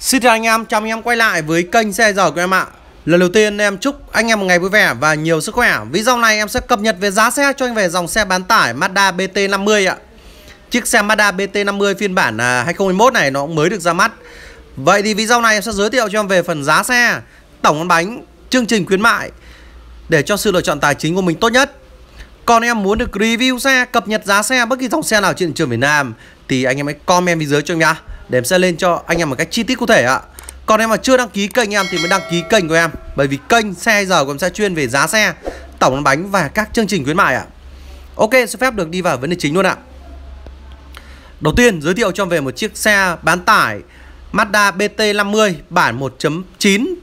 Xin chào anh em, chào anh em quay lại với kênh xe giờ của em ạ Lần đầu tiên em chúc anh em một ngày vui vẻ và nhiều sức khỏe Video này em sẽ cập nhật về giá xe cho anh về dòng xe bán tải Mazda BT50 ạ Chiếc xe Mazda BT50 phiên bản 2021 à, này nó cũng mới được ra mắt Vậy thì video này em sẽ giới thiệu cho em về phần giá xe Tổng con bánh, chương trình khuyến mại Để cho sự lựa chọn tài chính của mình tốt nhất còn em muốn được review xe, cập nhật giá xe bất kỳ dòng xe nào trên thị trường Việt Nam thì anh em hãy comment bên dưới cho em nha để em sẽ lên cho anh em một cách chi tiết cụ thể ạ còn em mà chưa đăng ký kênh em thì mới đăng ký kênh của em bởi vì kênh xe giờ của em sẽ chuyên về giá xe tổng bánh và các chương trình khuyến mại ạ ok xin phép được đi vào vấn đề chính luôn ạ đầu tiên giới thiệu cho em về một chiếc xe bán tải Mazda BT50 bản 1.9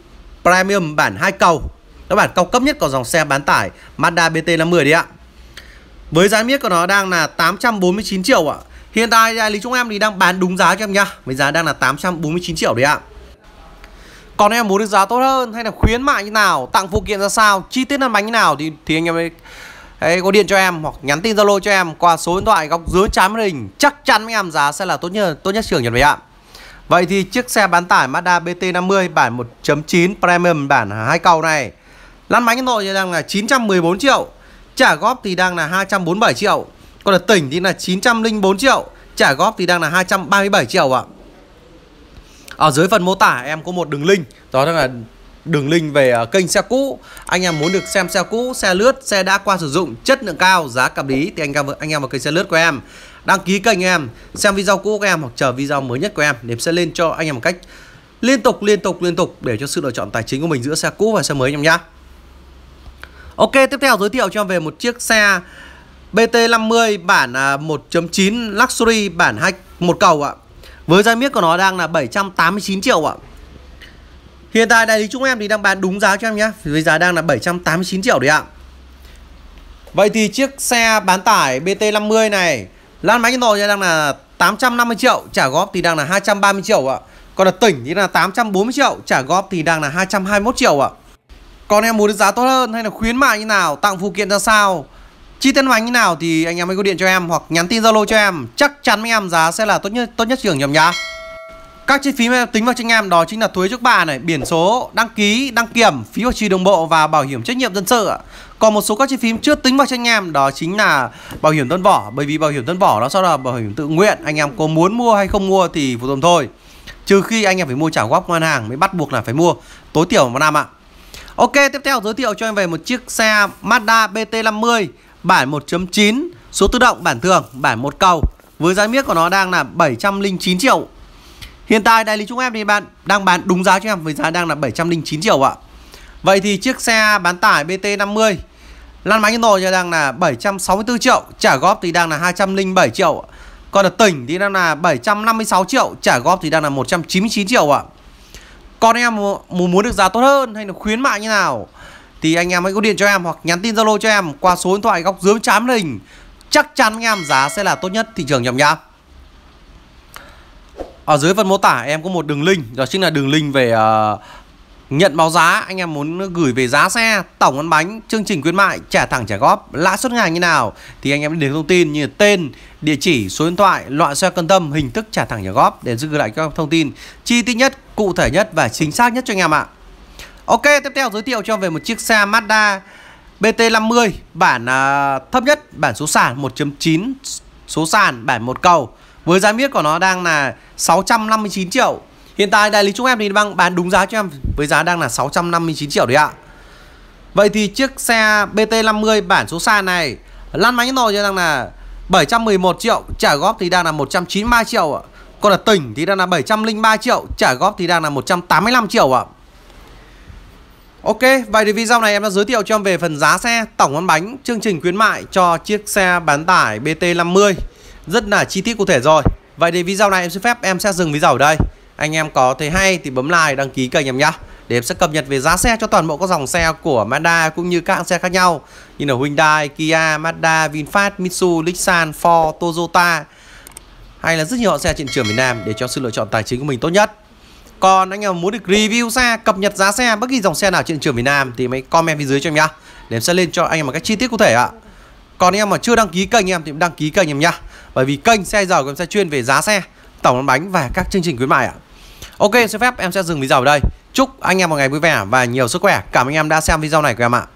Premium bản 2 cầu Đó bản cao cấp nhất của dòng xe bán tải Mazda BT50 đấy ạ Với giá miết của nó đang là 849 triệu ạ Hiện tại đại lý chúng em thì đang bán đúng giá cho em nha, Với giá đang là 849 triệu đấy ạ còn em muốn được giá tốt hơn hay là khuyến mại như nào, tặng phụ kiện ra sao, chi tiết ăn bánh như nào thì thì anh em ấy, có điện cho em hoặc nhắn tin Zalo cho em qua số điện thoại góc dưới trái màn hình, chắc chắn với em giá sẽ là tốt nhất tốt nhất trường Nhật Việt ạ. Vậy thì chiếc xe bán tải Mazda BT50 bản 1.9 Premium bản hai cầu này lăn bánh nội thì đang là 914 triệu, trả góp thì đang là 247 triệu. Còn ở tỉnh thì là 904 triệu Trả góp thì đang là 237 triệu ạ Ở dưới phần mô tả em có một đường link Đó là đường link về ờ, kênh xe cũ anh em muốn được xem xe cũ xe lướt xe đã qua sử dụng chất lượng cao giá cặp lý thì anh em anh em vào kênh xe lướt của em đăng ký kênh em xem video cũ của em hoặc chờ video mới nhất của em để sẽ lên cho anh em một cách liên tục liên tục liên tục để cho sự lựa chọn tài chính của mình giữa xe cũ và xe mới anh em nhá ok tiếp theo giới thiệu cho em về một chiếc xe BT50 bản 1.9 à, Luxury bản 2 một cầu ạ. Với giá miết của nó đang là 789 triệu ạ. Hiện tại đại lý chúng em thì đang bán đúng giá cho em nhé Với giá đang là 789 triệu đấy ạ Vậy thì chiếc xe bán tải BT50 này Lan bánh rồi đang là 850 triệu Trả góp thì đang là 230 triệu ạ Còn là tỉnh thì là 840 triệu Trả góp thì đang là 221 triệu ạ Còn em muốn được giá tốt hơn hay là khuyến mại như nào Tặng phụ kiện ra sao Chi tiết máy như nào thì anh em hãy gọi điện cho em hoặc nhắn tin Zalo cho em, chắc chắn anh em giá sẽ là tốt nhất tốt nhất trường nhầm nhá. Các chi phí mà em tính vào cho anh em đó chính là thuế trước bạ này, biển số, đăng ký, đăng kiểm, phí bảo trì đồng bộ và bảo hiểm trách nhiệm dân sự Còn một số các chi phí chưa tính vào cho anh em đó chính là bảo hiểm tân vỏ, bởi vì bảo hiểm tân vỏ đó sau là bảo hiểm tự nguyện, anh em có muốn mua hay không mua thì phụ thuộc thôi. Trừ khi anh em phải mua trả góp ngân hàng mới bắt buộc là phải mua, tối thiểu một năm ạ. Ok, tiếp theo giới thiệu cho em về một chiếc xe Mazda BT50 bản 1.9 Số tự động bản thường bản một cầu Với giá miếc của nó đang là 709 triệu Hiện tại đại lý chúng em thì bạn đang bán đúng giá cho em với giá đang là 709 triệu ạ Vậy thì chiếc xe bán tải BT50 Lăn bánh rồi thì đang là 764 triệu Trả góp thì đang là 207 triệu Còn ở tỉnh thì đang là 756 triệu Trả góp thì đang là 199 triệu ạ Còn em muốn được giá tốt hơn hay là khuyến mại như nào thì anh em hãy gọi điện cho em hoặc nhắn tin Zalo cho em qua số điện thoại góc dưới chám hình. Chắc chắn anh em giá sẽ là tốt nhất thị trường nhầm nhá. Ở dưới phần mô tả em có một đường link, đó chính là đường link về uh, nhận báo giá, anh em muốn gửi về giá xe, tổng ăn bánh, chương trình khuyến mại, trả thẳng trả góp, lãi suất ngày như nào thì anh em điền thông tin như tên, địa chỉ, số điện thoại, loại xe cân tâm, hình thức trả thẳng trả góp để giữ lại các thông tin chi tiết nhất, cụ thể nhất và chính xác nhất cho anh em ạ. Ok, tiếp theo giới thiệu cho về một chiếc xe Mazda BT50 bản uh, thấp nhất, bản số sàn 1.9 số sàn bản một cầu. Với giá miết của nó đang là 659 triệu. Hiện tại đại lý chúng em thì đang bán đúng giá cho em với giá đang là 659 triệu đấy ạ. Vậy thì chiếc xe BT50 bản số sàn này lăn bánh rồi cho đang là 711 triệu, trả góp thì đang là 193 triệu ạ. Còn là tỉnh thì đang là 703 triệu, trả góp thì đang là 185 triệu ạ. Ok, vậy thì video này em đã giới thiệu cho em về phần giá xe, tổng bán bánh, chương trình khuyến mại cho chiếc xe bán tải BT50 Rất là chi tiết cụ thể rồi Vậy thì video này em xin phép em sẽ dừng video ở đây Anh em có thấy hay thì bấm like, đăng ký kênh em nhé Để em sẽ cập nhật về giá xe cho toàn bộ các dòng xe của Mazda cũng như các hãng xe khác nhau Như là Hyundai, Kia, Mazda, VinFast, Mitsubishi, Nissan, Ford, Toyota Hay là rất nhiều hãng xe trên trường miền Nam để cho sự lựa chọn tài chính của mình tốt nhất còn anh em muốn được review xe, cập nhật giá xe bất kỳ dòng xe nào trên trường Việt Nam thì mấy comment phía dưới cho em nhá. Để em sẽ lên cho anh em một cái chi tiết cụ thể ạ. Còn anh em mà chưa đăng ký kênh em thì đăng ký kênh em nhá. Bởi vì kênh xe giờ của em sẽ chuyên về giá xe, tổng bánh và các chương trình khuyến mại ạ. Ok, xin phép em sẽ dừng video ở đây. Chúc anh em một ngày vui vẻ và nhiều sức khỏe. Cảm ơn anh em đã xem video này của em ạ.